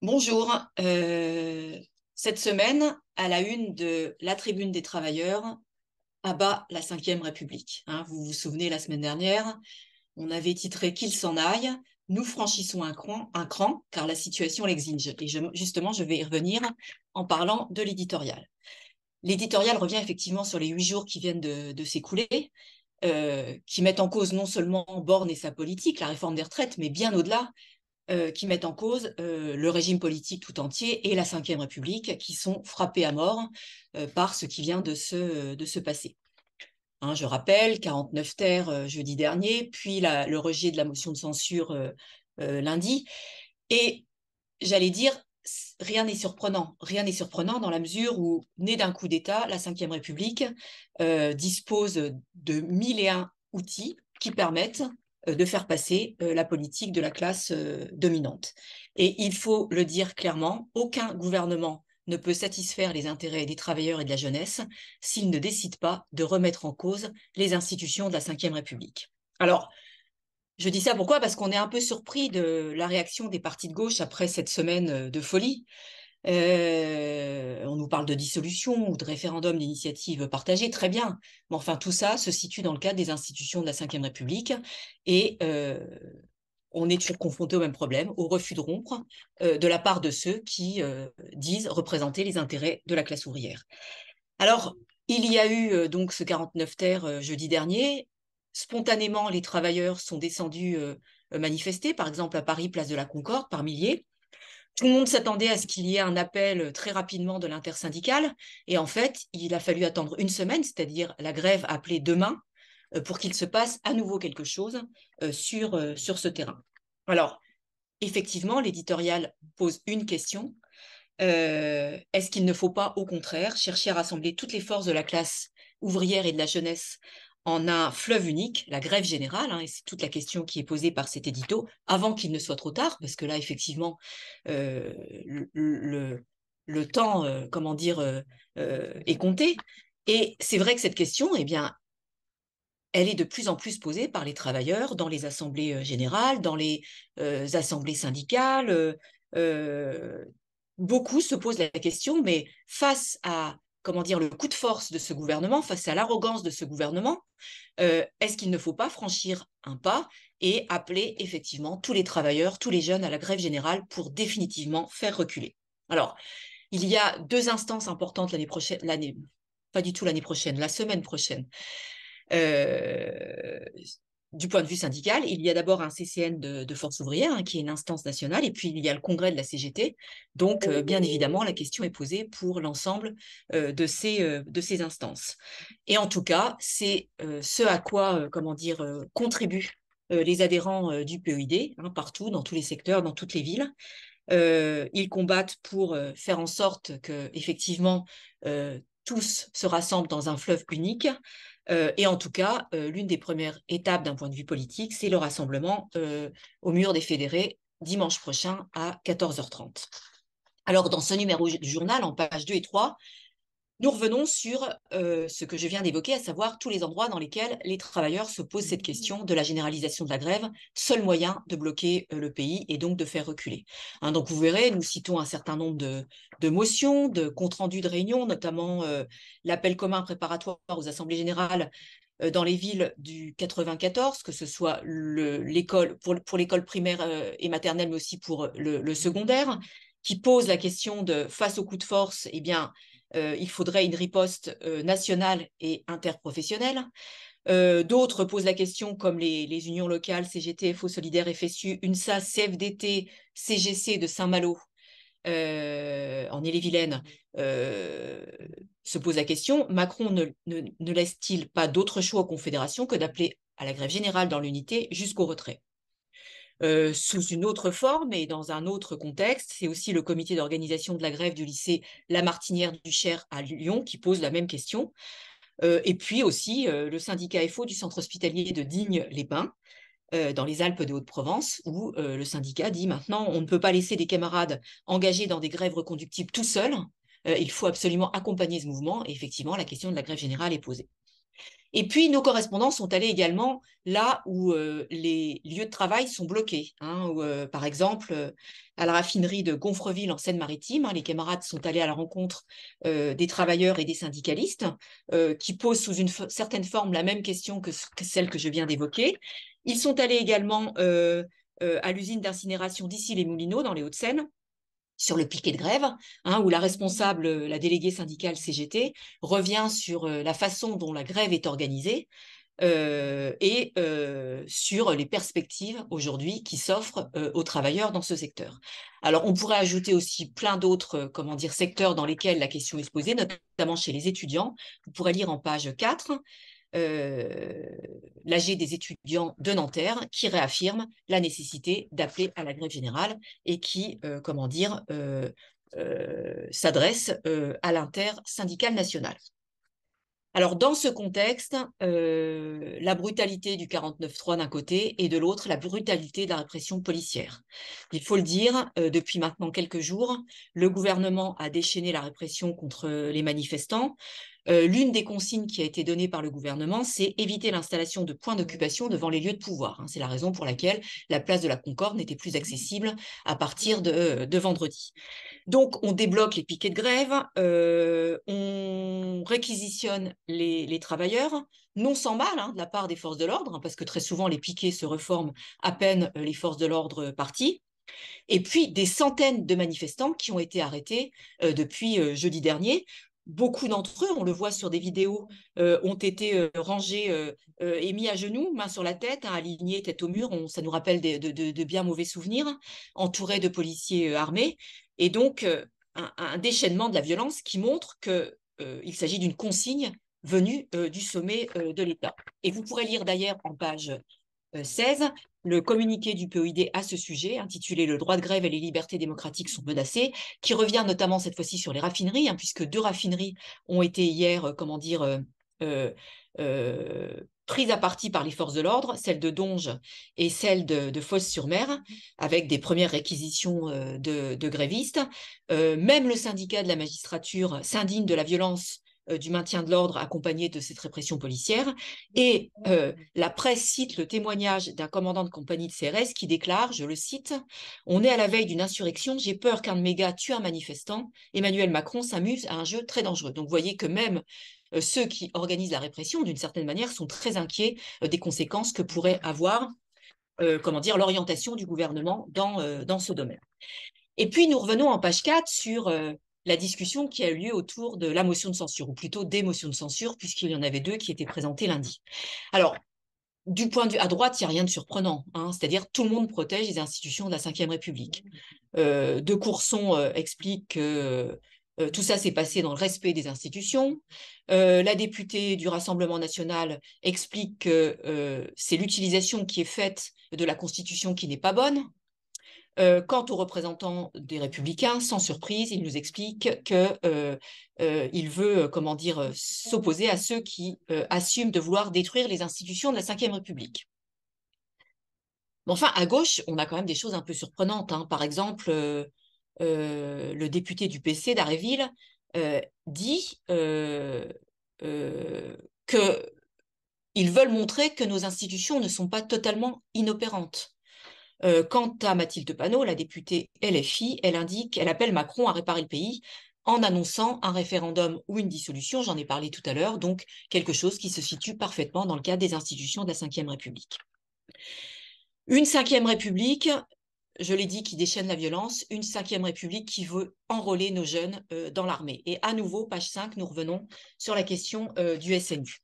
Bonjour. Euh, cette semaine, à la une de la Tribune des Travailleurs, abat la Ve République. Hein. vous vous souvenez, la semaine dernière, on avait titré Qu'il s'en aille, nous franchissons un cran, un cran car la situation l'exige. Et justement, je vais y revenir en parlant de l'éditorial. L'éditorial revient effectivement sur les huit jours qui viennent de, s'écouler, euh, qui mettent en cause non seulement Borne et sa politique, la réforme des retraites, mais bien au-delà, euh, qui mettent en cause euh, le régime politique tout entier et la Ve République, qui sont frappés à mort euh, par ce qui vient de se, de se passer. Hein, je rappelle, 49 terres jeudi dernier, puis le rejet de la motion de censure lundi. Et j'allais dire, rien n'est surprenant. Rien n'est surprenant dans la mesure où, né d'un coup d'État, la Ve République dispose de mille et un outils qui permettent euh, de faire passer euh, la politique de la classe euh, dominante. Et il faut le dire clairement, aucun gouvernement ne peut satisfaire les intérêts des travailleurs et de la jeunesse s'il ne décide pas de remettre en cause les institutions de la Ve République. Alors, je dis ça pourquoi Parce qu'on est un peu surpris de la réaction des partis de gauche après cette semaine de folie on nous parle de dissolution ou de référendum d'initiative partagée, très bien. Mais enfin, tout ça se situe dans le cadre des institutions de la Ve République et on est toujours confronté au même problème, au refus de rompre de la part de ceux qui disent représenter les intérêts de la classe ouvrière. Alors, il y a eu donc ce 49 terre jeudi dernier. Spontanément, les travailleurs sont descendus manifester, par exemple à Paris, place de la Concorde, par milliers tout le monde s'attendait à ce qu'il y ait un appel euh, très rapidement de l'intersyndicale. Et en fait, il a fallu attendre une semaine, c'est-à-dire la grève appelée demain, euh, pour qu'il se passe à nouveau quelque chose euh, sur, ce terrain. Alors, effectivement, l'éditorial pose une question. Est-ce qu'il ne faut pas, au contraire, chercher à rassembler toutes les forces de la classe ouvrière et de la jeunesse en un fleuve unique, la grève générale, hein, et c'est toute la question qui est posée par cet édito, avant qu'il ne soit trop tard, parce que là, effectivement, euh, le, le, temps, euh, comment dire, euh, est compté. Et c'est vrai que cette question, et eh bien, elle est de plus en plus posée par les travailleurs dans les assemblées générales, dans les assemblées syndicales. beaucoup se posent la question, mais face à comment dire, le coup de force de ce gouvernement, face à l'arrogance de ce gouvernement, euh, est-ce qu'il ne faut pas franchir un pas et appeler effectivement tous les travailleurs, tous les jeunes à la grève générale pour définitivement faire reculer Alors, il y a deux instances importantes l'année prochaine, l'année, pas du tout l'année prochaine, la semaine prochaine. Euh, du point de vue syndical, il y a d'abord un CCN de, force ouvrière, hein, qui est une instance nationale, et puis il y a le congrès de la CGT. Donc, euh, bien évidemment, la question est posée pour l'ensemble euh, de, ces, euh, de ces instances. Et en tout cas, c'est ce à quoi, comment dire, contribuent les adhérents du PEID, e hein, partout, dans tous les secteurs, dans toutes les villes. ils combattent pour faire en sorte que, effectivement, tous se rassemblent dans un fleuve unique, euh, et en tout cas, euh, l'une des premières étapes d'un point de vue politique, c'est le rassemblement euh, au mur des fédérés dimanche prochain à 14h30. Alors, dans ce numéro du journal, en pages 2 et 3, nous revenons sur euh, ce que je viens d'évoquer, à savoir tous les endroits dans lesquels les travailleurs se posent cette question de la généralisation de la grève, seul moyen de bloquer euh, le pays et donc de faire reculer. Hein. donc vous verrez, nous citons un certain nombre de, motions, de comptes rendus de réunions, notamment euh, l'appel commun préparatoire aux assemblées générales dans les villes du 94, que ce soit l'école pour, l'école primaire et maternelle, mais aussi pour le, le secondaire, qui pose la question de face au coup de force, eh bien euh, il faudrait une riposte euh, nationale et interprofessionnelle. Euh, d'autres posent la question, comme les, unions locales, CGT, FO Solidaire, FSU, UNSA, CFDT, CGC de Saint-Malo, en Ille-et-Vilaine, se posent la question. Macron ne, ne laisse-t-il pas d'autre choix aux confédérations que d'appeler à la grève générale dans l'unité jusqu'au retrait euh, sous une autre forme et dans un autre contexte. C'est aussi le comité d'organisation de la grève du lycée La Martinière du à Lyon qui pose la même question. Euh, et puis aussi euh, le syndicat FO du centre hospitalier de Digne-les-Bains, dans les Alpes de Haute-Provence, où le syndicat dit maintenant on ne peut pas laisser des camarades engagés dans des grèves reconductibles tout seuls. il faut absolument accompagner ce mouvement. Et effectivement, la question de la grève générale est posée. Et puis, nos correspondants sont allés également là où euh, les lieux de travail sont bloqués. Hein, euh, par exemple, euh, à la raffinerie de Gonfreville en Seine-Maritime, hein, les camarades sont allés à la rencontre des travailleurs et des syndicalistes qui posent sous une certaine forme la même question que, que celle que je viens d'évoquer. Ils sont allés également à l'usine d'incinération d'ici les Moulineaux, dans les Hauts-de-Seine, sur le piquet de grève, hein, où la responsable, euh, la déléguée syndicale CGT, revient sur euh, la façon dont la grève est organisée euh, et sur les perspectives aujourd'hui qui s'offrent aux travailleurs dans ce secteur. Alors, on pourrait ajouter aussi plein d'autres, comment dire, secteurs dans lesquels la question est posée, notamment chez les étudiants. Vous pourrez lire en page 4. Euh, l'AG des étudiants de Nanterre qui réaffirme la nécessité d'appeler à la grève générale et qui, euh, comment dire, euh, s'adresse à l'inter-syndicale nationale. Alors, dans ce contexte, la brutalité du 49-3 d'un côté et de l'autre, la brutalité de la répression policière. Il faut le dire, depuis maintenant quelques jours, le gouvernement a déchaîné la répression contre les manifestants. Euh, l'une des consignes qui a été donnée par le gouvernement, c'est éviter l'installation de points d'occupation devant les lieux de pouvoir. Hein. C'est la raison pour laquelle la place de la Concorde n'était plus accessible à partir de, euh, vendredi. Donc, on débloque les piquets de grève, euh, on réquisitionne les, travailleurs non sans mal hein, de la part des forces de l'ordre, hein, parce que très souvent les piquets se reforment à peine les forces de l'ordre parties. Et puis des centaines de manifestants qui ont été arrêtés depuis jeudi dernier beaucoup d'entre eux, on le voit sur des vidéos, euh, ont été euh, rangés euh, et mis à genoux, main sur la tête, hein, alignés tête au mur. ça nous rappelle de, bien mauvais souvenirs, entourés de policiers armés. Et donc, un, un, déchaînement de la violence qui montre qu'il s'agit d'une consigne venue du sommet de l'État. Et vous pourrez lire d'ailleurs en page 16 le communiqué du POID à ce sujet, intitulé Le droit de grève et les libertés démocratiques sont menacées, qui revient notamment cette fois-ci sur les raffineries, hein, puisque deux raffineries ont été hier, euh, comment dire, euh, euh, euh à partie par les forces de l'ordre, celle de Donge et celle de, Fosse-sur-Mer, avec des premières réquisitions de, grévistes. même le syndicat de la magistrature s'indigne de la violence euh, du maintien de l'ordre accompagné de cette répression policière. Et euh, la presse cite le témoignage d'un commandant de compagnie de CRS qui déclare, je le cite, On est à la veille d'une insurrection, j'ai peur qu'un de mes gars tue un manifestant. Emmanuel Macron s'amuse à un jeu très dangereux. Donc vous voyez que même euh, ceux qui organisent la répression, d'une certaine manière, sont très inquiets des conséquences que pourrait avoir comment dire, l'orientation du gouvernement dans, dans ce domaine. Et puis, nous revenons en page 4 sur la discussion qui a eu lieu autour de la motion de censure, ou plutôt des motions de censure, puisqu'il y en avait deux qui étaient présentées lundi. Alors, du point de vue à droite, il n'y a rien de surprenant. Hein, c'est-à-dire tout le monde protège les institutions de la Ve République. Euh, de Courson euh, explique que euh, tout ça s'est passé dans le respect des institutions. la députée du Rassemblement national explique que c'est l'utilisation qui est faite de la Constitution qui n'est pas bonne. Euh, quant aux représentants des républicains, sans surprise, euh, euh, il nous explique qu'il veut, comment dire, s'opposer à ceux qui assument de vouloir détruire les institutions de la Ve République. Mais enfin, à gauche, on a quand même des choses un peu surprenantes. Hein. Par exemple, le député du PC d'Aréville dit que ils veulent montrer que nos institutions ne sont pas totalement inopérantes. Euh, quant à Mathilde Panot, la députée LFI, elle indique, elle appelle Macron à réparer le pays en annonçant un référendum ou une dissolution, j'en ai parlé tout à l'heure, donc quelque chose qui se situe parfaitement dans le cadre des institutions de la Ve République. Une Ve République, je l'ai dit, qui déchaîne la violence, une cinquième république qui veut enrôler nos jeunes euh, dans l'armée. Et à nouveau, page 5, nous revenons sur la question euh, du SNU.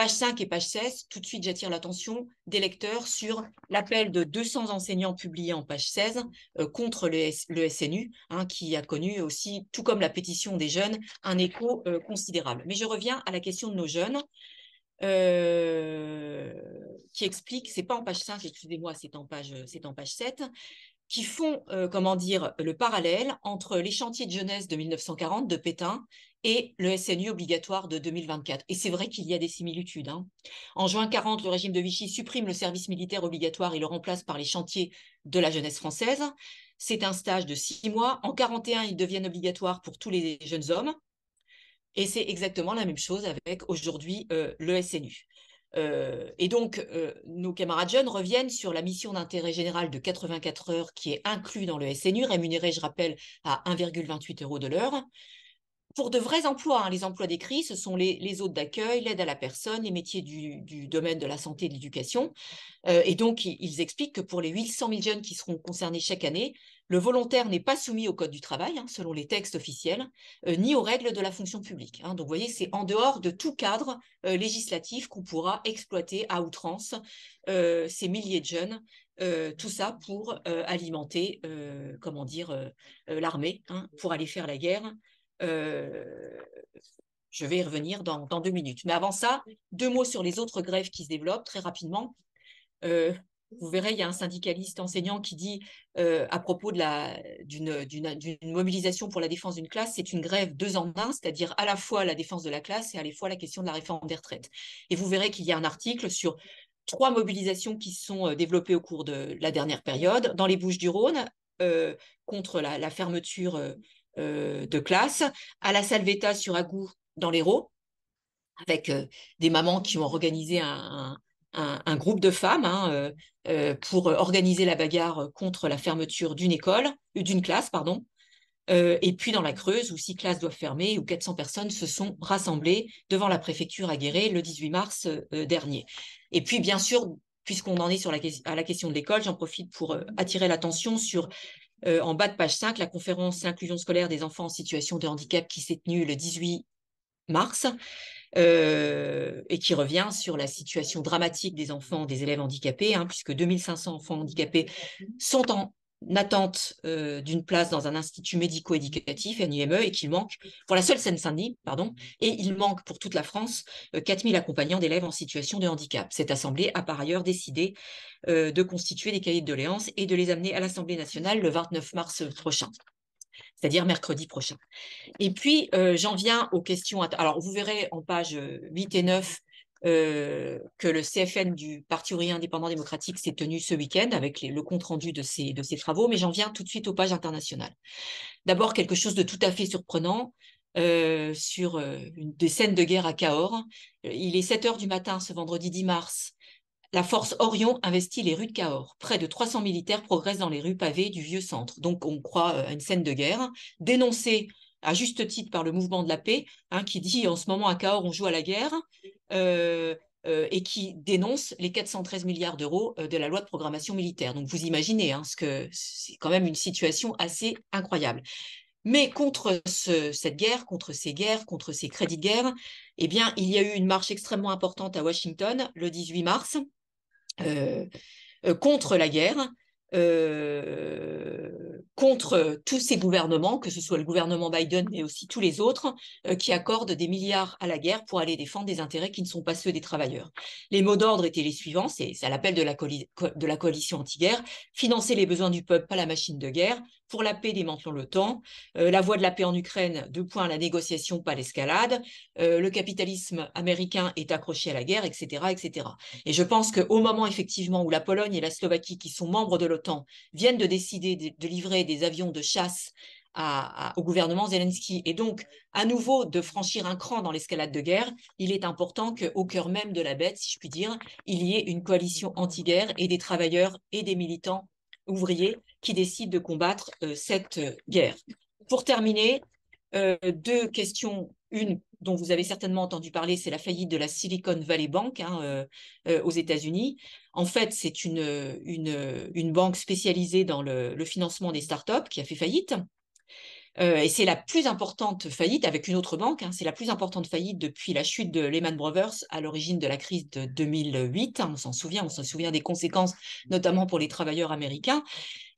Page 5 et page 16, tout de suite j'attire l'attention des lecteurs sur l'appel de 200 enseignants publié en page 16 euh, contre le, SNU, hein, qui a connu aussi, tout comme la pétition des jeunes, un écho euh, considérable. Mais je reviens à la question de nos jeunes. Euh, qui explique, c'est pas en page 5, excusez-moi, c'est en page, en page 7, qui font, comment dire, le parallèle entre les chantiers de jeunesse de 1940 de Pétain et le SNU obligatoire de 2024. Et c'est vrai qu'il y a des similitudes. Hein. En juin 40, le régime de Vichy supprime le service militaire obligatoire et le remplace par les chantiers de la jeunesse française. C'est un stage de six mois. En 41, ils deviennent obligatoires pour tous les jeunes hommes. Et c'est exactement la même chose avec aujourd'hui euh, le SNU. Euh, et donc, euh, nos camarades jeunes reviennent sur la mission d'intérêt général de 84 heures qui est inclue dans le SNU, rémunérée, je rappelle, à 1,28 euros de l'heure pour de vrais emplois, hein. les emplois décrits, ce sont les, les hôtes d'accueil, l'aide à la personne, les métiers du, domaine de la santé et de l'éducation. Euh, et donc, ils, expliquent que pour les 800 000 jeunes qui seront concernés chaque année, le volontaire n'est pas soumis au Code du travail, hein, selon les textes officiels, euh, ni aux règles de la fonction publique. Hein. Donc, vous voyez, c'est en dehors de tout cadre euh, législatif qu'on pourra exploiter à outrance ces milliers de jeunes tout ça pour alimenter, comment dire, l'armée, pour aller faire la guerre euh, je vais y revenir dans, deux minutes. Mais avant ça, deux mots sur les autres grèves qui se développent très rapidement. Euh, vous verrez, il y a un syndicaliste enseignant qui dit euh, à propos d'une mobilisation pour la défense d'une classe, c'est une grève deux en un, c'est-à-dire à la fois la défense de la classe et à la fois la question de la réforme des retraites. Et vous verrez qu'il y a un article sur trois mobilisations qui sont développées au cours de la dernière période dans les Bouches-du-Rhône contre la, la fermeture euh, de classe, à la Salvetta sur Agour dans l'Hérault, avec euh, des mamans qui ont organisé un, groupe de femmes hein, euh, pour organiser la bagarre contre la fermeture d'une école, d'une classe, pardon. et puis dans la Creuse, où six classes doivent fermer, où 400 personnes se sont rassemblées devant la préfecture à Guéret le 18 mars dernier. Et puis, bien sûr, puisqu'on en est sur à la question de l'école, j'en profite pour attirer l'attention sur euh, en bas de page 5, la conférence Inclusion scolaire des enfants en situation de handicap qui s'est tenue le 18 mars euh, et qui revient sur la situation dramatique des enfants, des élèves handicapés, hein, puisque 2500 enfants handicapés sont en attente euh, d'une place dans un institut médico-éducatif, un e, et qu'il manque, pour la seule Seine-Saint-Denis, pardon, et il manque pour toute la France 4000 euh, accompagnants d'élèves en situation de handicap. Cette Assemblée a par ailleurs décidé euh, de constituer des cahiers de doléances et de les amener à l'Assemblée nationale le 29 mars prochain c'est-à-dire mercredi prochain. Et puis, j'en viens aux questions. Alors, vous verrez en page 8 et 9 euh, que le CFN du Parti ouvrier indépendant démocratique s'est tenu ce week-end avec le compte-rendu de ses, de travaux, mais j'en viens tout de suite aux pages internationales. D'abord, quelque chose de tout à fait surprenant. Euh, sur euh, une, des scènes de guerre à Cahors. Il est 7 heures du matin ce vendredi 10 mars. La force Orion investit les rues de Cahors. Près de 300 militaires progressent dans les rues pavées du vieux centre. Donc on croit à une scène de guerre dénoncée à juste titre par le mouvement de la paix, hein, qui dit en ce moment à Cahors on joue à la guerre, euh, euh, et qui dénonce les 413 milliards d'euros euh, de la loi de programmation militaire. Donc vous imaginez hein, ce que c'est quand même une situation assez incroyable. Mais contre cette guerre, contre ces guerres, contre ces crédits de guerre, eh bien, il y a eu une marche extrêmement importante à Washington le 18 mars contre la guerre contre euh, tous ces gouvernements, que ce soit le gouvernement Biden, mais aussi tous les autres, euh, qui accordent des milliards à la guerre pour aller défendre des intérêts qui ne sont pas ceux des travailleurs. Les mots d'ordre étaient les suivants, c'est à l'appel de, la de la coalition anti-guerre, financer les besoins du peuple, pas la machine de guerre, pour la paix, démantelons l'OTAN, euh, la voie de la paix en Ukraine, deux points, la négociation, pas l'escalade, le capitalisme américain est accroché à la guerre, etc. etc. Et je pense qu'au moment effectivement où la Pologne et la Slovaquie, qui sont membres de l'OTAN, viennent de décider de livrer des avions de chasse au gouvernement Zelensky. Et donc, à nouveau, de franchir un cran dans l'escalade de guerre, il est important qu'au cœur même de la bête, si je puis dire, il y ait une coalition anti-guerre et des travailleurs et des militants ouvriers qui décident de combattre euh, cette euh, guerre. Pour terminer, euh, deux questions, une dont vous avez certainement entendu parler, c'est la faillite de la Silicon Valley Bank hein, euh, euh, aux États-Unis. En fait, c'est une, une, banque spécialisée dans le, financement des startups qui a fait faillite. Euh, et c'est la plus importante faillite avec une autre banque. Hein, c'est la plus importante faillite depuis la chute de Lehman Brothers à l'origine de la crise de 2008. Hein, on s'en souvient, on s'en souvient des conséquences, notamment pour les travailleurs américains.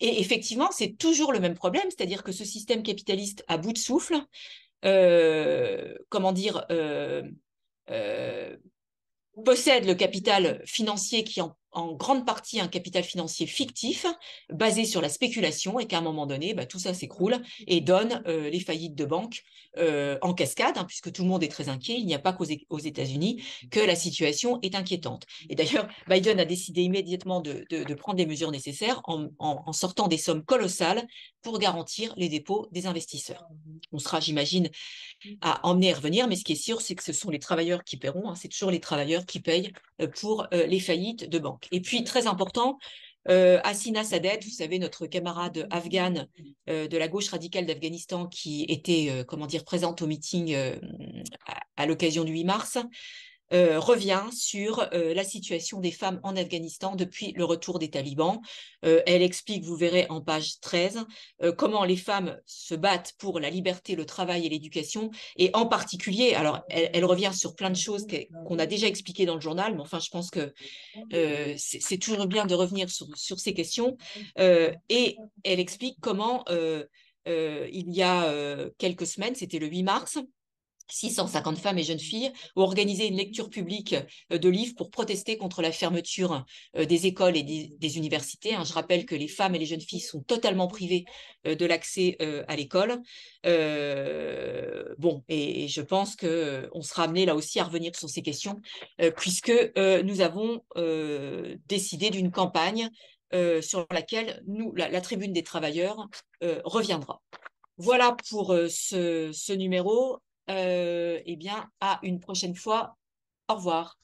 Et effectivement, c'est toujours le même problème, c'est-à-dire que ce système capitaliste à bout de souffle euh, comment dire, euh, euh, possède le capital financier qui en en grande partie un capital financier fictif basé sur la spéculation et qu'à un moment donné, bah, tout ça s'écroule et donne euh, les faillites de banques euh, en cascade, hein, puisque tout le monde est très inquiet. Il n'y a pas qu'aux États-Unis que la situation est inquiétante. Et d'ailleurs, Biden a décidé immédiatement de, prendre des mesures nécessaires en, sortant des sommes colossales pour garantir les dépôts des investisseurs. On sera, j'imagine, à emmener et revenir, mais ce qui est sûr, c'est que ce sont les travailleurs qui paieront. Hein. c'est toujours les travailleurs qui payent euh, pour euh, les faillites de banques. Et puis, très important, euh, Asina Sadet, vous savez, notre camarade afghane de la gauche radicale d'Afghanistan qui était, comment dire, présente au meeting à l'occasion du 8 mars, euh, revient sur euh, la situation des femmes en Afghanistan depuis le retour des talibans. Euh, elle explique, vous verrez en page 13, comment les femmes se battent pour la liberté, le travail et l'éducation. Et en particulier, alors elle, revient sur plein de choses qu'on a déjà expliquées dans le journal, mais enfin je pense que c'est toujours bien de revenir sur ces questions. et elle explique comment... il y a quelques semaines, c'était le 8 mars, 650 femmes et jeunes filles ont organisé une lecture publique euh, de livres pour protester contre la fermeture euh, des écoles et des, universités. Hein. Je rappelle que les femmes et les jeunes filles sont totalement privées euh, de l'accès à l'école. bon, et, je pense que on sera amené là aussi à revenir sur ces questions, puisque nous avons décidé d'une campagne sur laquelle nous, la, tribune des travailleurs reviendra. Voilà pour ce, ce numéro. Euh, eh bien, à une prochaine fois. Au revoir.